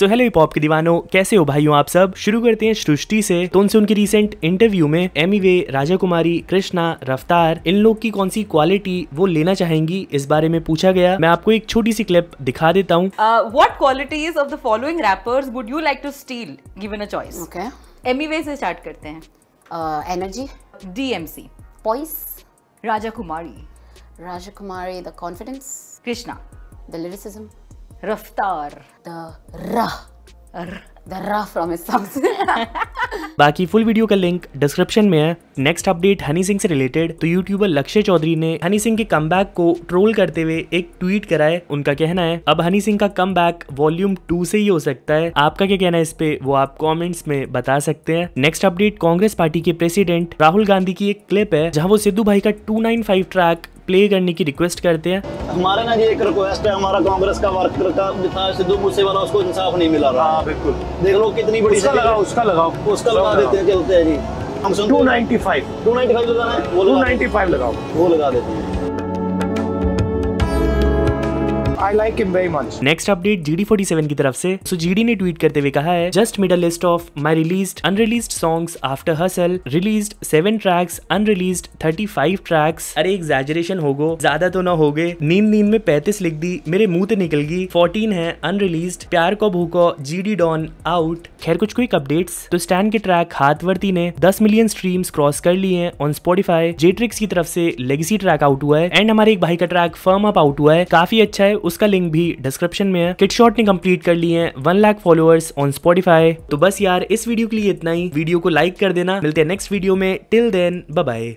so hello hip hop के दीवानों कैसे हो भाइयों आप सब शुरू करते हैं सृष्टि से तो उनसे उनके रिसेंट इंटरव्यू में Emiway e Raja Kumari Krishna Raftaar इन लोग की कौन सी क्वालिटी वो लेना चाहेंगी इस बारे में पूछा गया मैं आपको एक छोटी सी क्लिप दिखा देता हूँ what quality of the following rappers would you like to steal given a choice okay Emiway से स्टार्ट करते हैं energy uh, DMC poise Raja Kumari Raja Kumari the confidence Krishna the lyricism Raftaar the रह द रह फ्रॉम हिज सॉन्ग्स बाकी full video का link description में है next update Honey Singh से रिलेटेड तो यूट्यूबर लक्ष्य चौधरी ने हनी सिंह के कम को ट्रोल करते हुए एक ट्वीट कराए उनका कहना है अब हनी सिंह का कम वॉल्यूम टू से ही हो सकता है आपका क्या कहना है इस पे वो आप कमेंट्स में बता सकते हैं नेक्स्ट अपडेट कांग्रेस पार्टी के प्रेसिडेंट राहुल गांधी की एक क्लिप है जहाँ वो सिद्धू भाई का टू ट्रैक प्ले करने की रिक्वेस्ट करते हैं हमारा ना ये एक रिक्वेस्ट है हमारा कांग्रेस का वर्कर का सिद्धू मूसे वाला उसको इंसाफ नहीं मिला रहा हाँ, बिल्कुल देख लो कितनी बड़ी उसका लगाओ उसका लगाओ उसका लगा देते हैं चलते हैं जी हम टू 295 टू लगाना है वो लगाओ वो लगा देते हैं I like him very much next update GD forty seven की तरफ से सो so, जीडी ने ट्वीट करते हुए कहा है just middle list of my release unreleased songs after hustle release seven tracks unreleased thirty five tracks अरे exaggeration होगो ज्यादा तो ना हो गए नींद नींद में पैंतीस लिख दी मेरे मुंह तो निकल गई फोर्टीन है अनरिलीज प्यार को भूको जीडी डॉन आउट खैर कुछ क्विक अपडेट्स तो स्टैंड के ट्रैक हाथवर्ती ने 10 मिलियन स्ट्रीम्स क्रॉस कर लिए हैं ऑन स्पॉटिफाई जेट्रिक्स की तरफ से लेगेसी ट्रैक आउट हुआ है एंड हमारे एक भाई का ट्रैक फर्म अप आउट हुआ है काफी अच्छा है उस उसका लिंक भी डिस्क्रिप्शन में है किट शॉर्ट ने कंप्लीट कर लिए one lakh followers on Spotify तो बस यार इस वीडियो के लिए इतना ही वीडियो को लाइक कर देना मिलते हैं नेक्स्ट वीडियो में टिल देन बाय